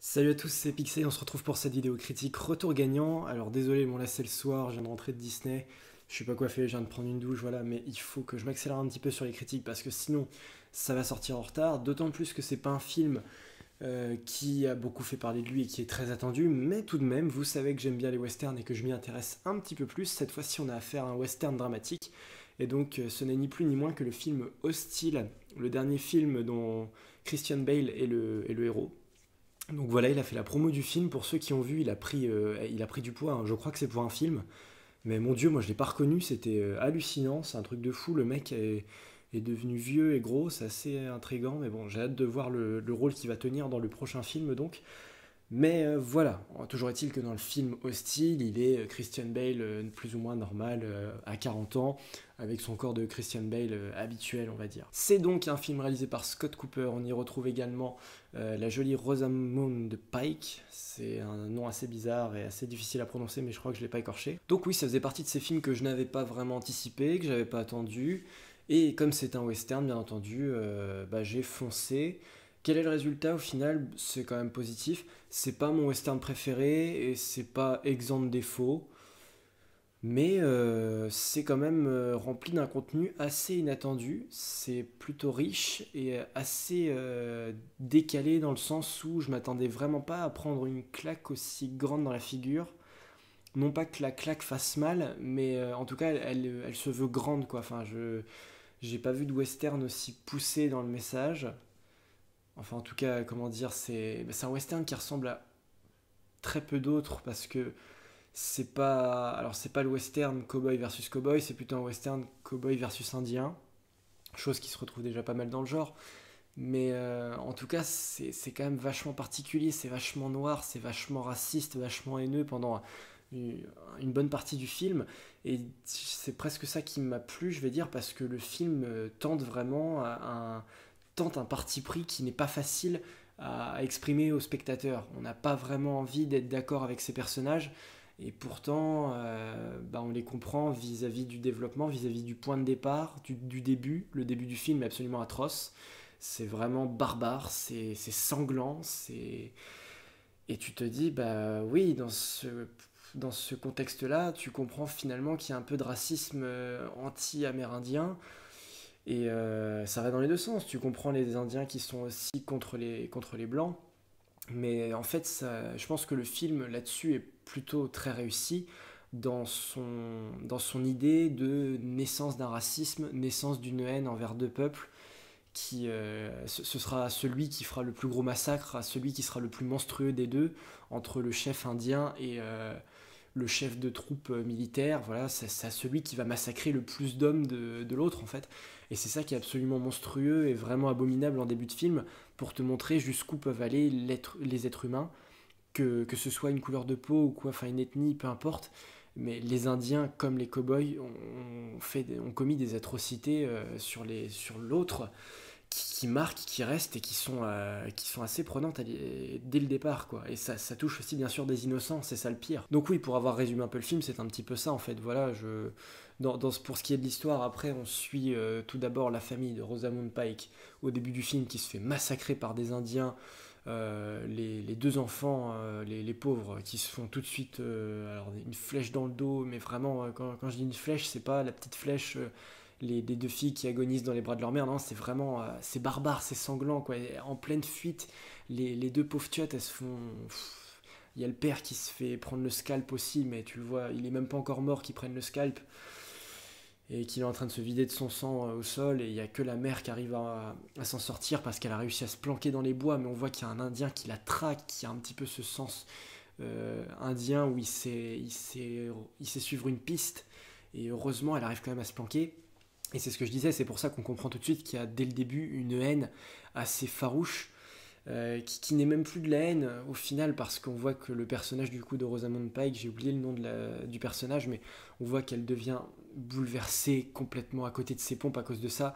Salut à tous, c'est Pixel, on se retrouve pour cette vidéo critique Retour gagnant. Alors désolé, bon là c'est le soir, je viens de rentrer de Disney, je suis pas coiffé, je viens de prendre une douche, voilà, mais il faut que je m'accélère un petit peu sur les critiques parce que sinon ça va sortir en retard, d'autant plus que c'est pas un film euh, qui a beaucoup fait parler de lui et qui est très attendu, mais tout de même, vous savez que j'aime bien les westerns et que je m'y intéresse un petit peu plus, cette fois-ci on a affaire à un western dramatique, et donc euh, ce n'est ni plus ni moins que le film Hostile, le dernier film dont Christian Bale le, est le héros, donc voilà, il a fait la promo du film. Pour ceux qui ont vu, il a pris, euh, il a pris du poids. Hein. Je crois que c'est pour un film. Mais mon Dieu, moi je l'ai pas reconnu. C'était euh, hallucinant. C'est un truc de fou. Le mec est, devenu vieux et gros. C'est assez intrigant. Mais bon, j'ai hâte de voir le rôle qu'il va tenir dans le prochain film. Donc. Mais euh, voilà, toujours est-il que dans le film Hostile, il est euh, Christian Bale euh, plus ou moins normal à 40 ans, avec son corps de Christian Bale habituel, on va dire. C'est donc un film réalisé par Scott Cooper, on y retrouve également la jolie Rosamund Pike, c'est un nom assez bizarre et assez difficile à prononcer, mais je crois que je l'ai pas écorché. Donc oui, ça faisait partie de ces films que je n'avais pas vraiment anticipé, que n'avais pas attendu, et comme c'est un western, bien entendu, bah, j'ai foncé. Quel est le résultat au final C'est quand même positif. C'est pas mon western préféré et c'est pas exempt de défauts. Mais euh, c'est quand même euh, rempli d'un contenu assez inattendu, c'est plutôt riche et assez euh, décalé dans le sens où je m'attendais vraiment pas à prendre une claque aussi grande dans la figure. Non pas que la claque fasse mal, mais en tout cas elle, se veut grande quoi. Enfin, je j'ai pas vu de western aussi poussé dans le message. Enfin, en tout cas, comment dire, c'est bah, un western qui ressemble à très peu d'autres parce que c'est pas. Alors, c'est pas le western cowboy versus cowboy, c'est plutôt un western cowboy versus indien, chose qui se retrouve déjà pas mal dans le genre. Mais euh, en tout cas, c'est quand même vachement particulier, c'est vachement noir, c'est vachement raciste, vachement haineux pendant une bonne partie du film. Et c'est presque ça qui m'a plu, je vais dire, parce que le film euh, tente vraiment à un un parti pris qui n'est pas facile à exprimer aux spectateurs. On n'a pas vraiment envie d'être d'accord avec ces personnages et pourtant euh, bah, on les comprend vis-à-vis du développement, vis-à-vis du point de départ, du, début. Le début du film est absolument atroce. C'est vraiment barbare, c'est sanglant, c'est... Et tu te dis, bah oui, dans ce, dans ce contexte-là, tu comprends finalement qu'il y a un peu de racisme euh, anti-amérindien, et euh, ça va dans les deux sens. Tu comprends les Indiens qui sont aussi contre les, contre les Blancs. Mais en fait, ça, je pense que le film là-dessus est plutôt très réussi dans son, dans son idée de naissance d'un racisme, naissance d'une haine envers deux peuples. Qui, euh, ce sera celui qui fera le plus gros massacre, celui qui sera le plus monstrueux des deux, entre le chef indien et euh, le chef de troupe militaire. Voilà, c'est celui qui va massacrer le plus d'hommes de, de l'autre, en fait. Et c'est ça qui est absolument monstrueux et vraiment abominable en début de film, pour te montrer jusqu'où peuvent aller les êtres humains, que, que, ce soit une couleur de peau ou quoi, enfin une ethnie, peu importe. Mais les Indiens, comme les cow-boys, ont, fait, ont commis des atrocités euh, sur l'autre sur qui, qui, marquent, qui restent et qui sont, euh, qui sont assez prenantes dès le départ. quoi. Et ça, ça touche aussi bien sûr des innocents, c'est ça le pire. Donc oui, pour avoir résumé un peu le film, c'est un petit peu ça en fait. Voilà, je pour ce qui est de l'histoire, après, on suit euh, tout d'abord la famille de Rosamund Pike au début du film qui se fait massacrer par des Indiens. Euh, les, deux enfants, euh, les, pauvres, qui se font tout de suite une flèche dans le dos, mais vraiment, quand, je dis une flèche, c'est pas la petite flèche des deux filles qui agonisent dans les bras de leur mère. Non, c'est vraiment, c'est barbare, c'est sanglant, quoi. En pleine fuite, les, deux pauvres tuettes, elles se font. Il y a le père qui se fait prendre le scalp aussi, mais tu le vois, il est même pas encore mort qu'ils prennent le scalp et qu'il est en train de se vider de son sang euh, au sol, et il n'y a que la mère qui arrive à, s'en sortir parce qu'elle a réussi à se planquer dans les bois, mais on voit qu'il y a un Indien qui la traque, qui a un petit peu ce sens euh, indien où il sait, il, sait, il sait suivre une piste, et heureusement elle arrive quand même à se planquer. Et c'est ce que je disais, c'est pour ça qu'on comprend tout de suite qu'il y a dès le début une haine assez farouche, euh, qui, n'est même plus de la haine au final, parce qu'on voit que le personnage du coup de Rosamund Pike, j'ai oublié le nom de la, du personnage, mais on voit qu'elle devient bouleversée complètement à côté de ses pompes à cause de ça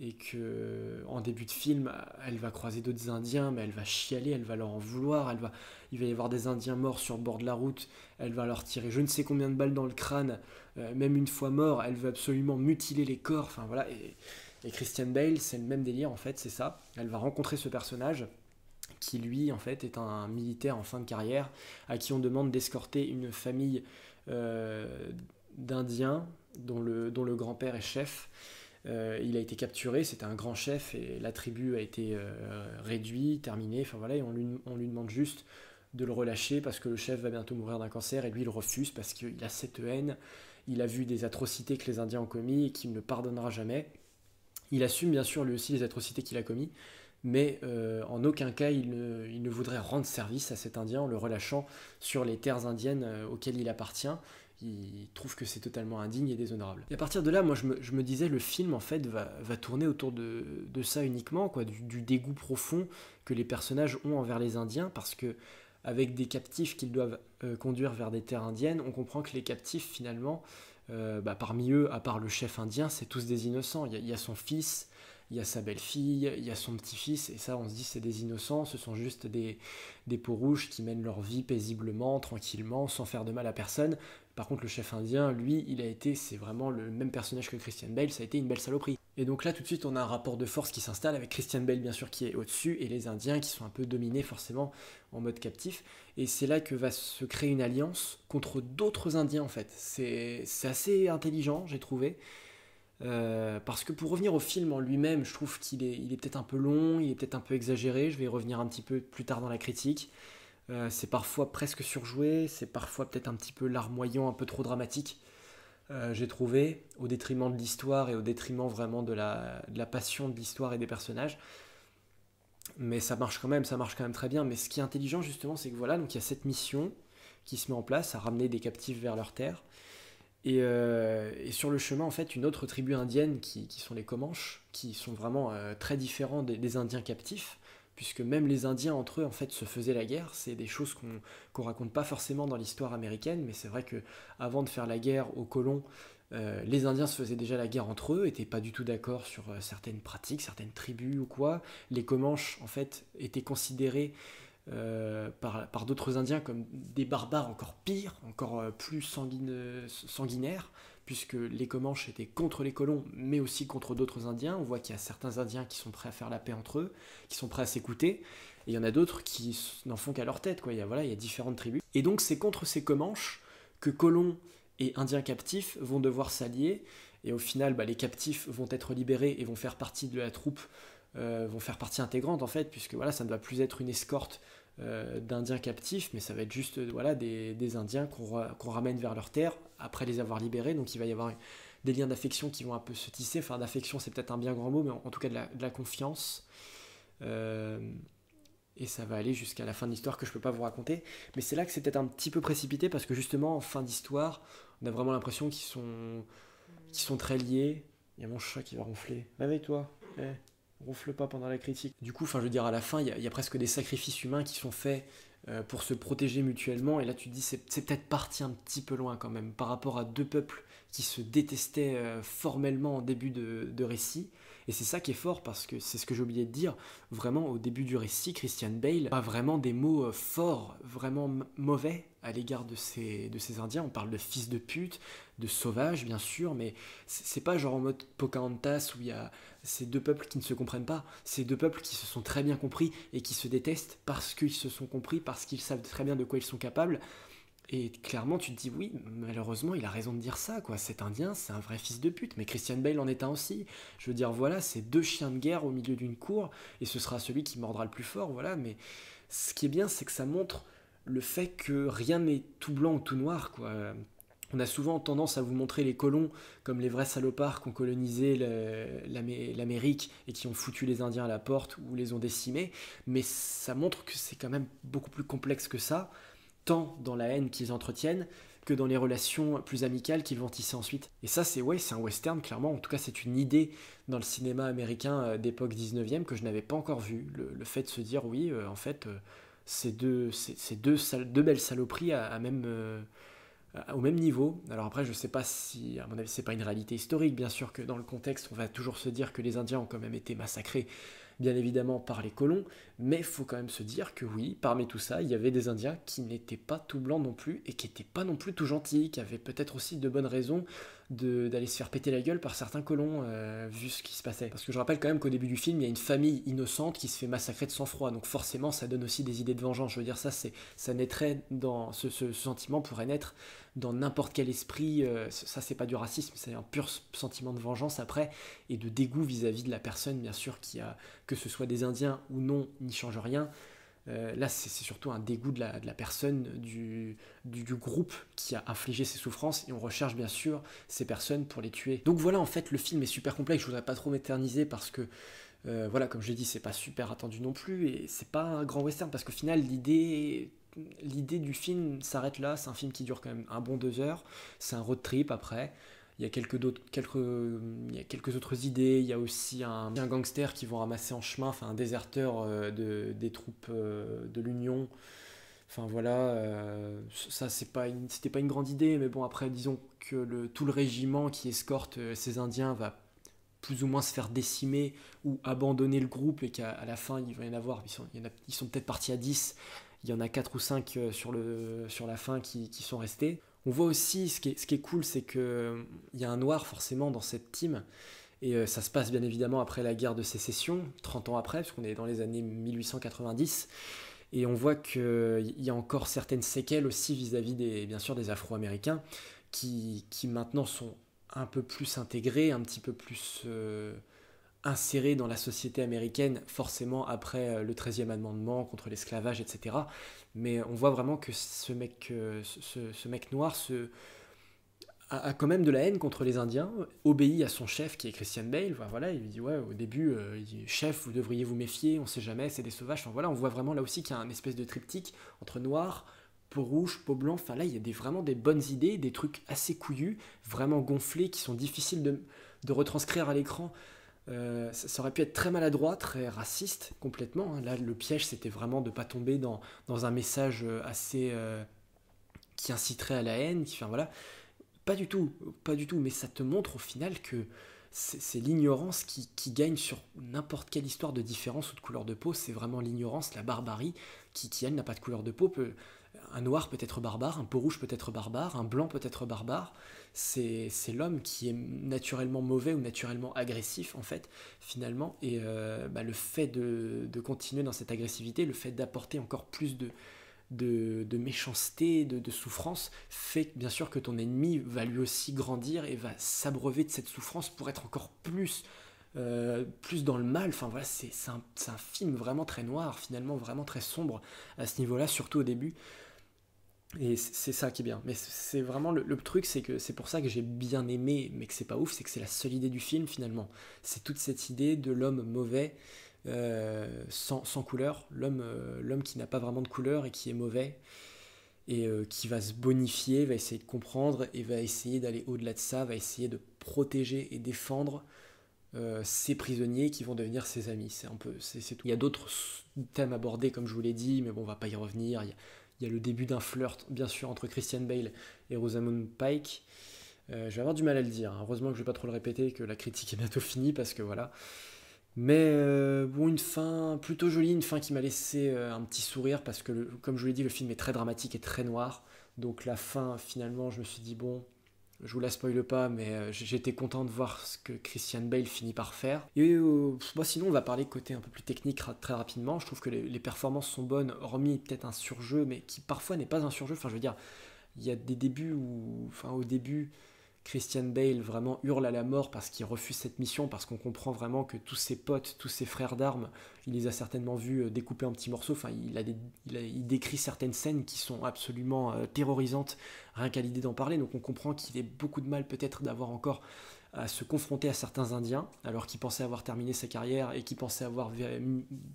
et que en début de film, elle va croiser d'autres Indiens, mais elle va chialer, elle va leur en vouloir, elle va, il va y avoir des Indiens morts sur le bord de la route, elle va leur tirer je ne sais combien de balles dans le crâne, euh, même une fois mort, elle veut absolument mutiler les corps, enfin voilà. Et, et Christian Bale, c'est le même délire en fait, c'est ça. Elle va rencontrer ce personnage qui lui en fait est un militaire en fin de carrière à qui on demande d'escorter une famille euh, d'Indiens dont le, grand-père est chef. Euh, il a été capturé, c'était un grand chef et la tribu a été euh, réduite, terminée, enfin voilà, on lui, on lui, demande juste de le relâcher parce que le chef va bientôt mourir d'un cancer et lui il refuse parce qu'il a cette haine, il a vu des atrocités que les Indiens ont commis et qu'il ne pardonnera jamais. Il assume bien sûr lui aussi les atrocités qu'il a commis, mais euh, en aucun cas il ne, voudrait rendre service à cet Indien en le relâchant sur les terres indiennes auxquelles il appartient trouve trouve que c'est totalement indigne et déshonorable. Et à partir de là, moi je me, disais, le film en fait va, tourner autour de, ça uniquement, quoi, du, dégoût profond que les personnages ont envers les Indiens, parce que avec des captifs qu'ils doivent euh, conduire vers des terres indiennes, on comprend que les captifs finalement, euh, bah, parmi eux, à part le chef indien, c'est tous des innocents. Il y, a son fils, il y a sa belle-fille, il y a son petit-fils, et ça on se dit c'est des innocents, ce sont juste des, des peaux rouges qui mènent leur vie paisiblement, tranquillement, sans faire de mal à personne. Par contre le chef indien, lui, il a été, c'est vraiment le même personnage que Christian Bale, ça a été une belle saloperie. Et donc là tout de suite on a un rapport de force qui s'installe avec Christian Bale bien sûr qui est au-dessus, et les Indiens qui sont un peu dominés forcément en mode captif, et c'est là que va se créer une alliance contre d'autres Indiens en fait. C'est assez intelligent j'ai trouvé. Euh, parce que pour revenir au film en lui-même, je trouve qu'il est, peut-être un peu long, il est peut-être un peu exagéré, je vais y revenir un petit peu plus tard dans la critique. Euh, c'est parfois presque surjoué, c'est parfois peut-être un petit peu larmoyant, un peu trop dramatique, euh, j'ai trouvé, au détriment de l'histoire et au détriment vraiment de la, de la passion de l'histoire et des personnages. Mais ça marche quand même, ça marche quand même très bien. Mais ce qui est intelligent justement, c'est que voilà, donc il y a cette mission qui se met en place à ramener des captifs vers leur terre. Euh, et, sur le chemin, en fait, une autre tribu indienne qui, sont les Comanches, qui sont vraiment euh, très différents des, Indiens captifs, puisque même les Indiens entre eux, en fait, se faisaient la guerre. C'est des choses qu'on raconte pas forcément dans l'histoire américaine, mais c'est vrai que avant de faire la guerre aux colons, euh, les Indiens se faisaient déjà la guerre entre eux, étaient pas du tout d'accord sur certaines pratiques, certaines tribus ou quoi. Les Comanches, en fait, étaient considérés euh, par, d'autres Indiens comme des barbares encore pires, encore euh, plus sanguinaires, puisque les Comanches étaient contre les colons, mais aussi contre d'autres Indiens. On voit qu'il y a certains Indiens qui sont prêts à faire la paix entre eux, qui sont prêts à s'écouter, et il y en a d'autres qui n'en font qu'à leur tête. Quoi. Il, y a, voilà, il y a différentes tribus. Et donc c'est contre ces Comanches que colons et Indiens captifs vont devoir s'allier, et au final, bah, les captifs vont être libérés et vont faire partie de la troupe euh, vont faire partie intégrante en fait, puisque voilà, ça ne va plus être une escorte euh, d'Indiens captifs, mais ça va être juste voilà, des, des Indiens qu'on ramène vers leur terre après les avoir libérés, donc il va y avoir des liens d'affection qui vont un peu se tisser, enfin d'affection c'est peut-être un bien grand mot, mais en, tout cas de la, confiance. Euh, et ça va aller jusqu'à la fin de l'histoire que je peux pas vous raconter. Mais c'est là que c'est peut-être un petit peu précipité parce que justement en fin d'histoire, on a vraiment l'impression qu'ils sont, sont très liés. Il y a mon chat qui va ronfler. Réveille-toi. Eh roufle pas pendant la critique. Du coup, enfin, je veux dire, à la fin, il y, a presque des sacrifices humains qui sont faits euh, pour se protéger mutuellement. Et là, tu dis, c'est peut-être parti un petit peu loin quand même par rapport à deux peuples qui se détestaient euh, formellement en début de, récit. Et c'est ça qui est fort parce que c'est ce que j'ai oublié de dire. Vraiment, au début du récit, Christian Bale a vraiment des mots euh, forts, vraiment mauvais à l'égard de ces Indiens. On parle de fils de pute, de sauvage, bien sûr, mais c'est pas genre en mode Pocahontas où il y a ces deux peuples qui ne se comprennent pas, ces deux peuples qui se sont très bien compris et qui se détestent parce qu'ils se sont compris, parce qu'ils savent très bien de quoi ils sont capables. Et clairement, tu te dis oui, malheureusement, il a raison de dire ça, quoi. Cet Indien, c'est un vrai fils de pute. Mais Christian Bale en est un aussi. Je veux dire, voilà, c'est deux chiens de guerre au milieu d'une cour, et ce sera celui qui mordra le plus fort, voilà. Mais ce qui est bien, c'est que ça montre le fait que rien n'est tout blanc ou tout noir, quoi. On a souvent tendance à vous montrer les colons comme les vrais salopards qui ont colonisé l'Amérique et qui ont foutu les Indiens à la porte ou les ont décimés, mais ça montre que c'est quand même beaucoup plus complexe que ça, tant dans la haine qu'ils entretiennent que dans les relations plus amicales qu'ils vont tisser ensuite. Et ça, c'est ouais, c'est un western, clairement. En tout cas, c'est une idée dans le cinéma américain euh, d'époque 19e que je n'avais pas encore vue. Le, fait de se dire, oui, euh, en fait, c'est euh, ces, deux, deux, belles saloperies à, même... Euh, au même niveau. Alors après, je ne sais pas si, à mon avis, c'est pas une réalité historique. Bien sûr que dans le contexte, on va toujours se dire que les Indiens ont quand même été massacrés, bien évidemment, par les colons. Mais il faut quand même se dire que oui, parmi tout ça, il y avait des Indiens qui n'étaient pas tout blancs non plus et qui n'étaient pas non plus tout gentils, qui avaient peut-être aussi de bonnes raisons d'aller se faire péter la gueule par certains colons, euh, vu ce qui se passait. Parce que je rappelle quand même qu'au début du film, il y a une famille innocente qui se fait massacrer de sang-froid, donc forcément ça donne aussi des idées de vengeance. Je veux dire, ça, ça naîtrait dans. Ce, sentiment pourrait naître dans n'importe quel esprit. Euh, ça, c'est pas du racisme, c'est un pur sentiment de vengeance après, et de dégoût vis-à-vis -vis de la personne, bien sûr, qui a. que ce soit des Indiens ou non, n'y change rien. Euh, là, c'est surtout un dégoût de la, personne, du, groupe qui a infligé ces souffrances, et on recherche bien sûr ces personnes pour les tuer. Donc voilà, en fait, le film est super complexe, je voudrais pas trop m'éterniser parce que, euh, voilà, comme je l'ai dit, c'est pas super attendu non plus, et c'est pas un grand western, parce qu'au final, l'idée l'idée du film s'arrête là, c'est un film qui dure quand même un bon deux heures, c'est un road trip après, il y a quelques, autres idées, il y a aussi un, gangster qui vont ramasser en chemin, enfin un déserteur euh, des troupes euh, de l'Union. Enfin voilà, euh, ça pas c'était pas une grande idée, mais bon après disons que tout le régiment qui escorte ces Indiens va plus ou moins se faire décimer ou abandonner le groupe et qu'à la fin il va y en avoir, ils sont, peut-être partis à 10, il y en a 4 ou 5 sur, la fin qui sont restés. On voit aussi, ce qui est, cool, c'est qu'il euh, y a un noir forcément dans cette team. Et euh, ça se passe bien évidemment après la guerre de sécession, 30 ans après, puisqu'on est dans les années 1890. Et on voit qu'il euh, y a encore certaines séquelles aussi vis-à-vis des, bien sûr, des Afro-Américains qui, maintenant sont un peu plus intégrés, un petit peu plus inséré dans la société américaine, forcément après euh, le 13e amendement contre l'esclavage, etc. Mais on voit vraiment que ce mec, euh, ce, mec noir se, a, quand même de la haine contre les Indiens, obéit à son chef qui est Christian Bale. Voilà, il dit ouais, au début, euh, chef, vous devriez vous méfier, on sait jamais, c'est des sauvages. Enfin, voilà, on voit vraiment là aussi qu'il y a une espèce de triptyque entre noir, peau rouge, peau blanc. Enfin là, il y a des, vraiment des bonnes idées, des trucs assez couillus, vraiment gonflés, qui sont difficiles de, de retranscrire à l'écran. Euh, ça, aurait pu être très maladroit, très raciste complètement. Hein. Là, le piège, c'était vraiment de ne pas tomber dans, un message euh, assez euh, qui inciterait à la haine, qui, pas du tout, pas du tout. Mais ça te montre au final que c'est l'ignorance qui, gagne sur n'importe quelle histoire de différence ou de couleur de peau. C'est vraiment l'ignorance, la barbarie, qui, qui elle n'a pas de couleur de peau. un noir peut être barbare, un peau rouge peut être barbare, un blanc peut être barbare c'est l'homme qui est naturellement mauvais ou naturellement agressif, en fait, finalement. Et euh, bah, le fait de, continuer dans cette agressivité, le fait d'apporter encore plus de, de, méchanceté, de, souffrance, fait bien sûr que ton ennemi va lui aussi grandir et va s'abreuver de cette souffrance pour être encore plus euh, plus dans le mal. Enfin voilà, c'est un, film vraiment très noir, finalement vraiment très sombre à ce niveau-là, surtout au début. Et c'est ça qui est bien. Mais c'est vraiment le, truc, c'est que c'est pour ça que j'ai bien aimé, mais que c'est pas ouf, c'est que c'est la seule idée du film finalement. C'est toute cette idée de l'homme mauvais, euh, sans, couleur, l'homme euh, l'homme qui n'a pas vraiment de couleur et qui est mauvais, et euh, qui va se bonifier, va essayer de comprendre, et va essayer d'aller au-delà de ça, va essayer de protéger et défendre ses prisonniers qui vont devenir ses amis. C'est un peu, c'est tout. Il y a d'autres thèmes abordés, comme je vous l'ai dit, mais bon, on va pas y revenir. Il y a il y a le début d'un flirt, bien sûr, entre Christian Bale et Rosamund Pike. Euh, je vais avoir du mal à le dire. Hein. Heureusement que je ne vais pas trop le répéter, que la critique est bientôt finie, parce que voilà. Mais euh, bon, une fin plutôt jolie, une fin qui m'a laissé euh, un petit sourire, parce que, comme je vous l'ai dit, le film est très dramatique et très noir. Donc la fin, finalement, je me suis dit, bon, je vous la spoile pas, mais euh, j'étais content de voir ce que Christian Bale finit par faire. Et euh, sinon, on va parler côté un peu plus technique très rapidement. Je trouve que les, les performances sont bonnes, hormis peut-être un surjeu, mais qui parfois n'est pas un surjeu. Enfin, je veux dire, il y a des débuts où, enfin, au début, Christian Bale vraiment hurle à la mort parce qu'il refuse cette mission, parce qu'on comprend vraiment que tous ses potes, tous ses frères d'armes, il les a certainement vus euh, découpés en petits morceaux. Enfin, il, a décrit certaines scènes qui sont absolument euh, terrorisantes, rien qu'à l'idée d'en parler. Donc on comprend qu'il ait beaucoup de mal peut-être d'avoir encore à se confronter à certains Indiens, alors qu'il pensait avoir terminé sa carrière et qu'il pensait avoir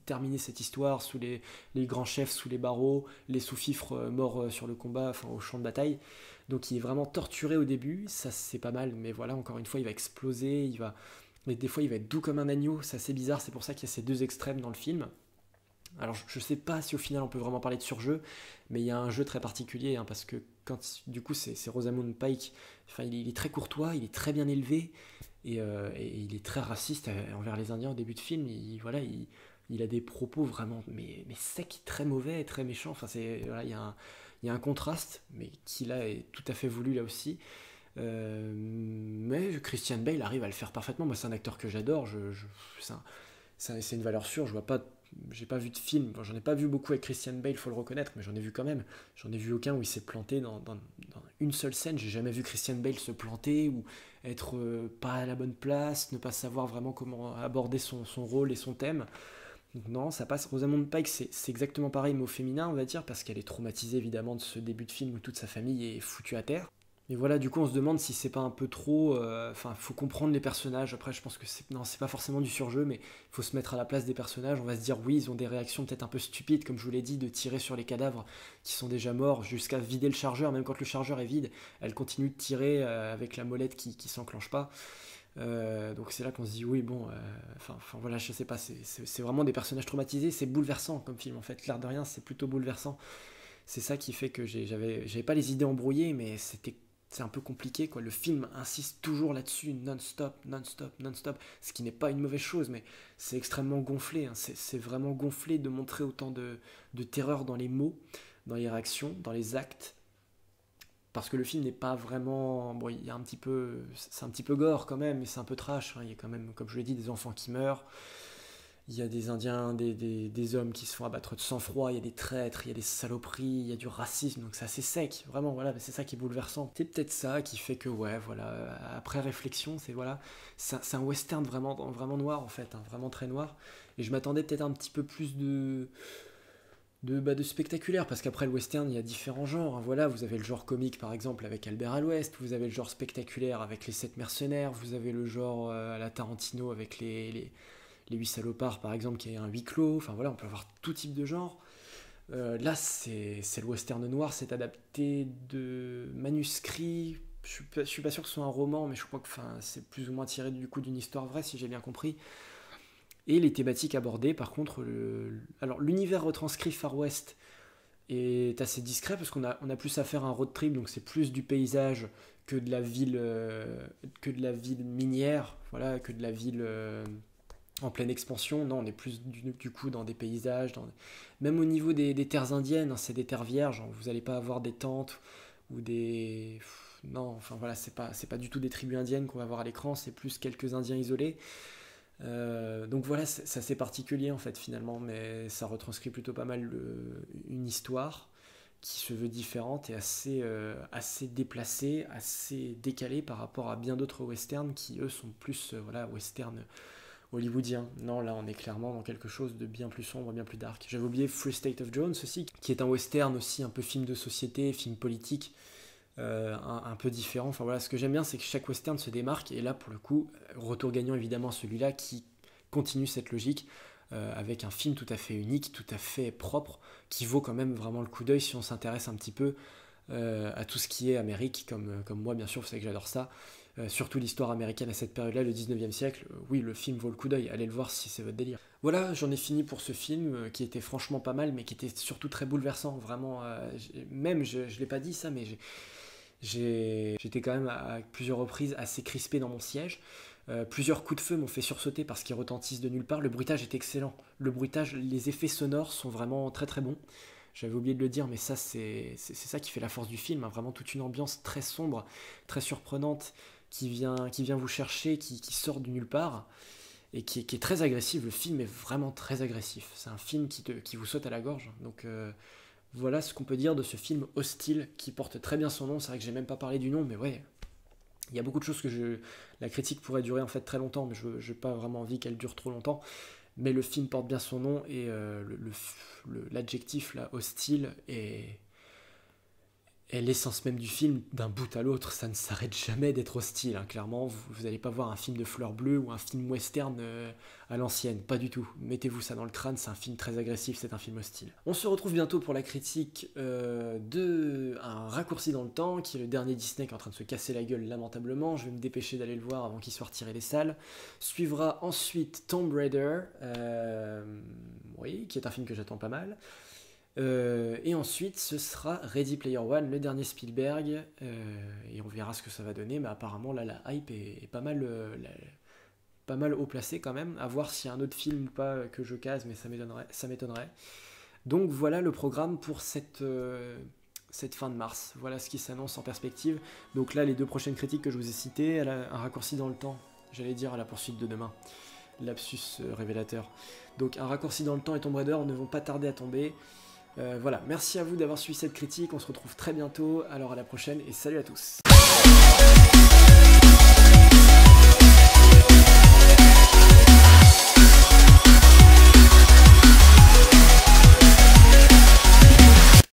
terminé cette histoire sous les, les, grands chefs, sous les barreaux, les sous-fifres euh, morts sur le combat, enfin au champ de bataille. Donc il est vraiment torturé au début, ça c'est pas mal, mais voilà, encore une fois, il va exploser, il va... Mais des fois, il va être doux comme un agneau, c'est assez bizarre, c'est pour ça qu'il y a ces deux extrêmes dans le film. Alors je sais pas si au final on peut vraiment parler de surjeu, mais il y a un jeu très particulier, hein, parce que quand, du coup c'est Rosamund Pike, enfin, il, est très courtois, il est très bien élevé, et, euh, il est très raciste euh, envers les Indiens au début de film, il, voilà, il, a des propos vraiment mais, secs, très mauvais, très méchants, enfin c'est... Voilà, il y a un il y a un contraste, mais qui là est tout à fait voulu là aussi. Euh, mais Christian Bale arrive à le faire parfaitement. Moi, c'est un acteur que j'adore. c'est une valeur sûre. Je vois pas, j'ai pas vu de film. j'en ai pas vu beaucoup avec Christian Bale, faut le reconnaître, mais j'en ai vu quand même. J'en ai vu aucun où il s'est planté dans, une seule scène. J'ai jamais vu Christian Bale se planter ou être euh, pas à la bonne place, ne pas savoir vraiment comment aborder son, son rôle et son thème. Donc non, ça passe. Rosamond Pike, c'est exactement pareil, mais au féminin, on va dire, parce qu'elle est traumatisée évidemment de ce début de film où toute sa famille est foutue à terre. Mais voilà, du coup, on se demande si c'est pas un peu trop. Euh, enfin, il faut comprendre les personnages. Après, je pense que c'est. Non, c'est pas forcément du surjeu, mais il faut se mettre à la place des personnages. On va se dire, oui, ils ont des réactions peut-être un peu stupides, comme je vous l'ai dit, de tirer sur les cadavres qui sont déjà morts jusqu'à vider le chargeur. Même quand le chargeur est vide, elle continue de tirer euh, avec la molette qui, qui s'enclenche pas. Euh, donc c'est là qu'on se dit oui bon, euh, enfin voilà je sais pas, c'est vraiment des personnages traumatisés, c'est bouleversant comme film en fait, l'art de rien c'est plutôt bouleversant. C'est ça qui fait que j'avais j'avais pas les idées embrouillées mais c'était c'est un peu compliqué quoi. Le film insiste toujours là-dessus non-stop, non-stop, non-stop, ce qui n'est pas une mauvaise chose mais c'est extrêmement gonflé. Hein. C'est vraiment gonflé de montrer autant de terreur dans les mots, dans les réactions, dans les actes parce que le film n'est pas vraiment bon il y un petit peu c'est un petit peu gore quand même mais c'est un peu trash hein. il y a quand même comme je l'ai dit des enfants qui meurent il y a des indiens des, hommes qui se font abattre de sang-froid il y a des traîtres il y a des saloperies il y a du racisme donc c'est assez sec vraiment voilà c'est ça qui est bouleversant c'est peut-être ça qui fait que ouais voilà euh, après réflexion c'est voilà c'est un, western vraiment vraiment noir en fait hein, vraiment très noir et je m'attendais peut-être un petit peu plus de de, bah, de spectaculaire, parce qu'après le western, il y a différents genres. Hein. voilà, vous avez le genre comique par exemple avec Albert à l'Ouest, vous avez le genre spectaculaire avec les Sept Mercenaires, vous avez le genre euh, à la Tarantino avec les, les, Huit Salopards par exemple, qui est un huis clos. Enfin voilà, on peut avoir tout type de genre. Euh, là, c'est le western noir, c'est adapté de manuscrits. Je suis, pas, suis pas sûr que ce soit un roman, mais je crois que c'est plus ou moins tiré du coup d'une histoire vraie, si j'ai bien compris. Et les thématiques abordées, par contre, alors l'univers retranscrit Far West est assez discret parce qu'on a, plus à faire un road trip, donc c'est plus du paysage que de la ville, euh, que de la ville minière, voilà, que de la ville euh, en pleine expansion. Non, on est plus du, coup dans des paysages, même au niveau des, terres indiennes, hein, c'est des terres vierges, hein, vous n'allez pas avoir des tentes ou des non, enfin voilà, c'est pas, c'est pas du tout des tribus indiennes qu'on va voir à l'écran, c'est plus quelques Indiens isolés. Euh, donc voilà, c'est particulier en fait finalement, mais ça retranscrit plutôt pas mal une histoire qui se veut différente et assez, euh, assez déplacée, assez décalée par rapport à bien d'autres westerns qui eux sont plus euh, hollywoodiens. Non, là on est clairement dans quelque chose de bien plus sombre, bien plus dark. J'avais oublié Free State of Jones aussi, qui est un western aussi un peu film de société, film politique, euh, un, peu différent. Enfin voilà, ce que j'aime bien, c'est que chaque western se démarque. Et là, pour le coup, retour gagnant évidemment celui-là qui continue cette logique euh, avec un film tout à fait unique, tout à fait propre, qui vaut quand même vraiment le coup d'œil si on s'intéresse un petit peu euh, à tout ce qui est Amérique, comme, comme moi bien sûr, vous savez que j'adore ça. surtout l'histoire américaine à cette période-là, le 19e siècle, oui, le film vaut le coup d'œil, allez le voir si c'est votre délire. Voilà, j'en ai fini pour ce film qui était franchement pas mal, mais qui était surtout très bouleversant, vraiment. même, je ne l'ai pas dit ça, mais j'ai J'étais quand même à plusieurs reprises assez crispé dans mon siège. Euh, plusieurs coups de feu m'ont fait sursauter parce qu'ils retentissent de nulle part. Le bruitage est excellent. Le bruitage, les effets sonores sont vraiment très très bons. J'avais oublié de le dire, mais ça c'est ça qui fait la force du film. Hein. Vraiment toute une ambiance très sombre, très surprenante, qui vient, qui vient vous chercher, qui, sort de nulle part et qui est, très agressive. Le film est vraiment très agressif. C'est un film qui, qui vous saute à la gorge. Donc euh, voilà ce qu'on peut dire de ce film Hostile qui porte très bien son nom. C'est vrai que j'ai même pas parlé du nom, mais ouais, il y a beaucoup de choses que je... la critique pourrait durer en fait très longtemps, mais je n'ai pas vraiment envie qu'elle dure trop longtemps. Mais le film porte bien son nom et euh, l'adjectif là hostile est et l'essence même du film d'un bout à l'autre. Ça ne s'arrête jamais d'être hostile. Hein. Clairement, vous n'allez pas voir un film de fleurs bleues ou un film western euh, à l'ancienne. Pas du tout. Mettez-vous ça dans le crâne, c'est un film très agressif, c'est un film hostile. On se retrouve bientôt pour la critique euh, de Un raccourci dans le temps, qui est le dernier Disney qui est en train de se casser la gueule lamentablement. Je vais me dépêcher d'aller le voir avant qu'il soit retiré des salles. Suivra ensuite Tomb Raider, euh, oui, qui est un film que j'attends pas mal. Euh, et ensuite, ce sera Ready Player One, le dernier Spielberg, euh, et on verra ce que ça va donner. Mais apparemment, là, la hype est, pas mal, euh, pas mal haut placée quand même. À voir s'il y a un autre film ou pas que je case, mais ça m'étonnerait. Donc voilà le programme pour cette, cette fin de mars. Voilà ce qui s'annonce en perspective. Donc là, les deux prochaines critiques que je vous ai citées, un raccourci dans le temps, j'allais dire à la poursuite de demain. Lapsus révélateur. Donc un raccourci dans le temps et Tomb Raider ne vont pas tarder à tomber. Euh, voilà, merci à vous d'avoir suivi cette critique, on se retrouve très bientôt, alors à la prochaine et salut à tous.